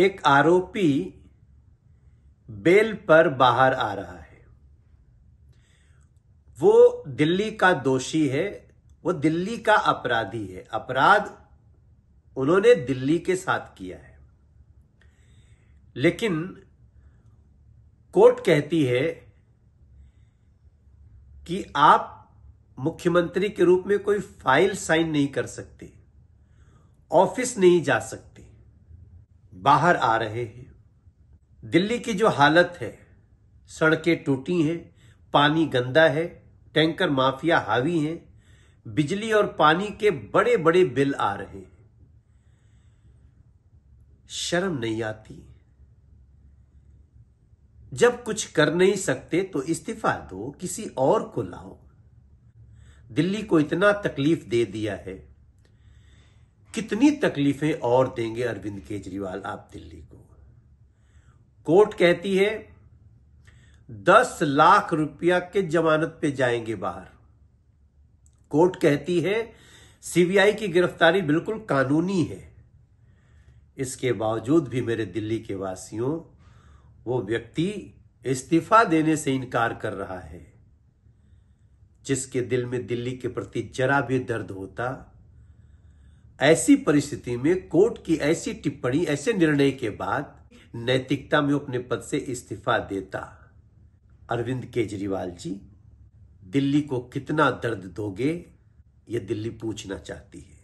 एक आरोपी बेल पर बाहर आ रहा है वो दिल्ली का दोषी है वो दिल्ली का अपराधी है अपराध उन्होंने दिल्ली के साथ किया है लेकिन कोर्ट कहती है कि आप मुख्यमंत्री के रूप में कोई फाइल साइन नहीं कर सकते ऑफिस नहीं जा सकते बाहर आ रहे हैं दिल्ली की जो हालत है सड़कें टूटी हैं पानी गंदा है टैंकर माफिया हावी हैं बिजली और पानी के बड़े बड़े बिल आ रहे हैं शर्म नहीं आती जब कुछ कर नहीं सकते तो इस्तीफा दो किसी और को लाओ दिल्ली को इतना तकलीफ दे दिया है कितनी तकलीफें और देंगे अरविंद केजरीवाल आप दिल्ली को कोर्ट कहती है दस लाख रुपया के जमानत पे जाएंगे बाहर कोर्ट कहती है सीबीआई की गिरफ्तारी बिल्कुल कानूनी है इसके बावजूद भी मेरे दिल्ली के वासियों वो व्यक्ति इस्तीफा देने से इनकार कर रहा है जिसके दिल में दिल्ली के प्रति जरा भी दर्द होता ऐसी परिस्थिति में कोर्ट की ऐसी टिप्पणी ऐसे निर्णय के बाद नैतिकता में अपने पद से इस्तीफा देता अरविंद केजरीवाल जी दिल्ली को कितना दर्द दोगे ये दिल्ली पूछना चाहती है